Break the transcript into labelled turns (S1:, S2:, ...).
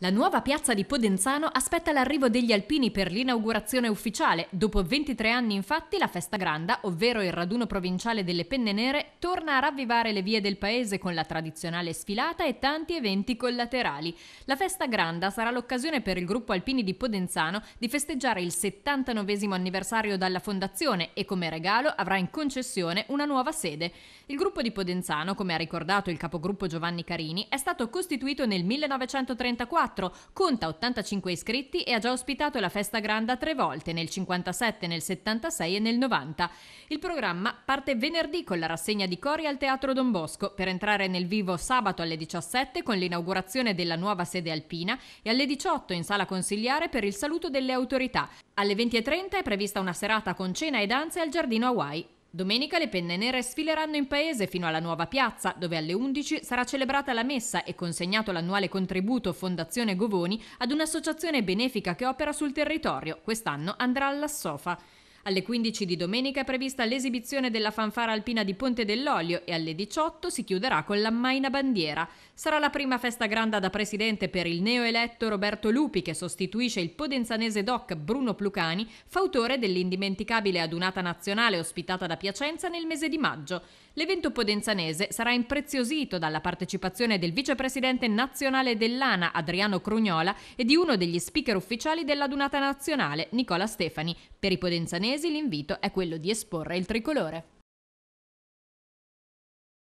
S1: La nuova piazza di Podenzano aspetta l'arrivo degli alpini per l'inaugurazione ufficiale. Dopo 23 anni infatti la Festa Granda, ovvero il raduno provinciale delle Penne Nere, torna a ravvivare le vie del paese con la tradizionale sfilata e tanti eventi collaterali. La Festa Granda sarà l'occasione per il gruppo alpini di Podenzano di festeggiare il 79 anniversario dalla fondazione e come regalo avrà in concessione una nuova sede. Il gruppo di Podenzano, come ha ricordato il capogruppo Giovanni Carini, è stato costituito nel 1934 1994, conta 85 iscritti e ha già ospitato la festa grande tre volte, nel 57, nel 76 e nel 90. Il programma parte venerdì con la rassegna di cori al Teatro Don Bosco, per entrare nel vivo sabato alle 17 con l'inaugurazione della nuova sede alpina e alle 18 in sala consigliare per il saluto delle autorità. Alle 20.30 è prevista una serata con cena e danze al Giardino Hawaii. Domenica le penne nere sfileranno in paese fino alla nuova piazza, dove alle 11 sarà celebrata la messa e consegnato l'annuale contributo Fondazione Govoni ad un'associazione benefica che opera sul territorio. Quest'anno andrà alla Sofa. Alle 15 di domenica è prevista l'esibizione della fanfara alpina di Ponte dell'Olio e alle 18 si chiuderà con la Maina Bandiera. Sarà la prima festa grande da presidente per il neoeletto Roberto Lupi che sostituisce il podenzanese doc Bruno Plucani, fautore dell'indimenticabile adunata nazionale ospitata da Piacenza nel mese di maggio. L'evento podenzanese sarà impreziosito dalla partecipazione del vicepresidente nazionale dell'ANA Adriano Crugnola e di uno degli speaker ufficiali dell'adunata nazionale Nicola Stefani. Per i podenzanesi milanesi l'invito è quello di esporre il tricolore.